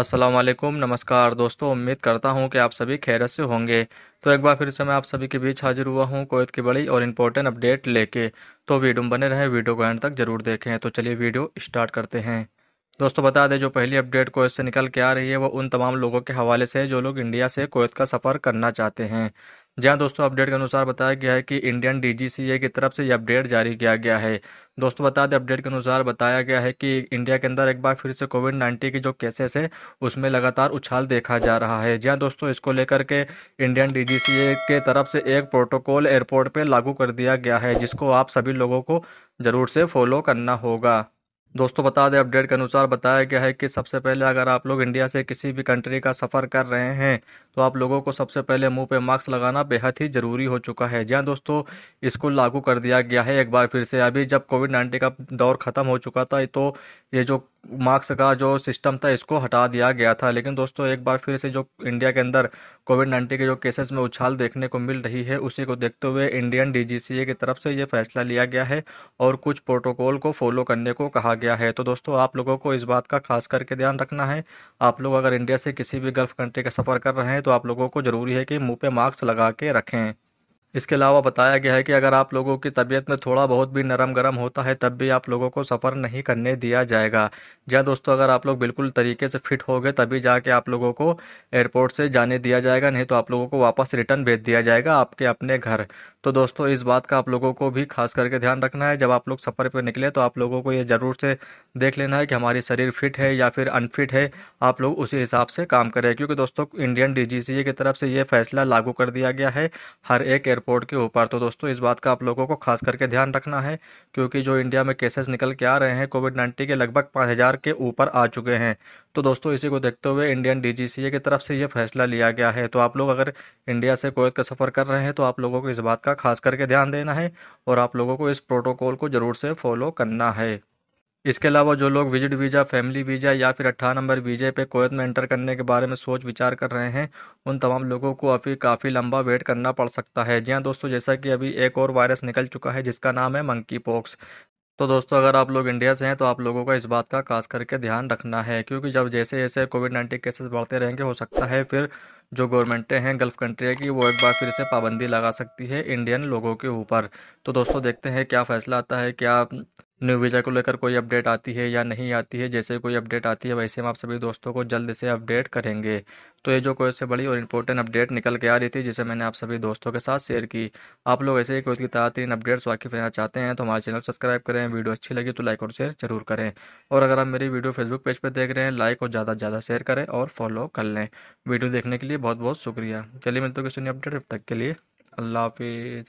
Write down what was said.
असलम नमस्कार दोस्तों उम्मीद करता हूं कि आप सभी खैरत से होंगे तो एक बार फिर से मैं आप सभी के बीच हाजिर हुआ हूं कोयत की बड़ी और इम्पोर्टेंट अपडेट लेके तो वीडियो में बने रहें वीडियो को एंड तक जरूर देखें तो चलिए वीडियो स्टार्ट करते हैं दोस्तों बता दें जो पहली अपडेट कोयत से निकल के आ रही है वो उन तमाम लोगों के हवाले से जो लोग इंडिया से कोयत का सफ़र करना चाहते हैं जहां दोस्तों अपडेट के अनुसार बताया गया है कि इंडियन डीजीसीए की तरफ से ये अपडेट जारी किया गया है दोस्तों बता दें अपडेट के अनुसार बताया गया है कि इंडिया के अंदर एक बार फिर से कोविड नाइन्टीन की जो केसेस है उसमें लगातार उछाल देखा जा रहा है जहां दोस्तों इसको लेकर के इंडियन डीजीसीए के तरफ से एक प्रोटोकॉल एयरपोर्ट पर लागू कर दिया गया है जिसको आप सभी लोगों को ज़रूर से फॉलो करना होगा दोस्तों बता दें अपडेट के अनुसार बताया गया है कि सबसे पहले अगर आप लोग इंडिया से किसी भी कंट्री का सफ़र कर रहे हैं तो आप लोगों को सबसे पहले मुंह पे मास्क लगाना बेहद ही ज़रूरी हो चुका है जहां दोस्तों इसको लागू कर दिया गया है एक बार फिर से अभी जब कोविड नाइन्टीन का दौर ख़त्म हो चुका था तो ये जो मार्क्स का जो सिस्टम था इसको हटा दिया गया था लेकिन दोस्तों एक बार फिर से जो इंडिया के अंदर कोविड नाइन्टीन के जो केसेस में उछाल देखने को मिल रही है उसी को देखते हुए इंडियन डीजीसीए की तरफ से ये फैसला लिया गया है और कुछ प्रोटोकॉल को फॉलो करने को कहा गया है तो दोस्तों आप लोगों को इस बात का खास करके ध्यान रखना है आप लोग अगर इंडिया से किसी भी गल्फ कंट्री का सफ़र कर रहे हैं तो आप लोगों को ज़रूरी है कि मुँह पर मास्क लगा के रखें इसके अलावा बताया गया है कि अगर आप लोगों की तबीयत में थोड़ा बहुत भी नरम गरम होता है तब भी आप लोगों को सफ़र नहीं करने दिया जाएगा जहाँ दोस्तों अगर आप लोग बिल्कुल तरीके से फिट हो गए तभी जाके आप लोगों को एयरपोर्ट से जाने दिया जाएगा नहीं तो आप लोगों को वापस रिटर्न भेज दिया जाएगा आपके अपने घर तो दोस्तों इस बात का आप लोगों को भी खास करके ध्यान रखना है जब आप लोग सफ़र पर निकले तो आप लोगों को ये ज़रूर से देख लेना है कि हमारी शरीर फिट है या फिर अनफिट है आप लोग उसी हिसाब से काम करें क्योंकि दोस्तों इंडियन डी की तरफ से ये फैसला लागू कर दिया गया है हर एक एयरपोर्ट के ऊपर तो दोस्तों इस बात का आप लोगों को खास करके ध्यान रखना है क्योंकि जो इंडिया में केसेस निकल के आ रहे हैं कोविड नाइन्टीन के लगभग पाँच हजार के ऊपर आ चुके हैं तो दोस्तों इसी को देखते हुए इंडियन डीजीसीए की तरफ से ये फैसला लिया गया है तो आप लोग अगर इंडिया से कोयत का सफ़र कर रहे हैं तो आप लोगों को इस बात का खास करके ध्यान देना है और आप लोगों को इस प्रोटोकॉल को ज़रूर से फॉलो करना है इसके अलावा जो लोग विजिट वीज़ा फैमिली वीज़ा या फिर अट्ठारह नंबर वीज़े पे कोयत में एंटर करने के बारे में सोच विचार कर रहे हैं उन तमाम लोगों को अभी काफ़ी लंबा वेट करना पड़ सकता है जी हाँ दोस्तों जैसा कि अभी एक और वायरस निकल चुका है जिसका नाम है मंकी पॉक्स तो दोस्तों अगर आप लोग इंडिया से हैं तो आप लोगों का इस बात का खास करके ध्यान रखना है क्योंकि जब जैसे जैसे कोविड नाइन्टीन केसेस बढ़ते रहेंगे हो सकता है फिर जो गवर्नमेंटें हैं गल्फ़ कंट्री की वो एक बार फिर से पाबंदी लगा सकती है इंडियन लोगों के ऊपर तो दोस्तों देखते हैं क्या फ़ैसला आता है क्या न्यू वीज़ा को लेकर कोई अपडेट आती है या नहीं आती है जैसे कोई अपडेट आती है वैसे हम आप सभी दोस्तों को जल्द से अपडेट करेंगे तो ये जो कोई से बड़ी और इम्पोर्टेंट अपडेट निकल के आ रही थी जिसे मैंने आप सभी दोस्तों के साथ शेयर की आप लोग ऐसे ही कोई तरह तीन अपडेट्स वाकिफ रहना चाहते हैं तो हमारे चैनल सब्सक्राइब करें वीडियो अच्छी लगी तो लाइक और शेयर जरूर करें और अगर आप मेरी वीडियो फेसबुक पेज पर देख रहे हैं लाइक और ज़्यादा से ज़्यादा शेयर करें और फॉलो कर लें वीडियो देखने के लिए बहुत बहुत शुक्रिया चलिए मिलते तो किसी अपडेट तक के लिए अल्लाह हाफिज़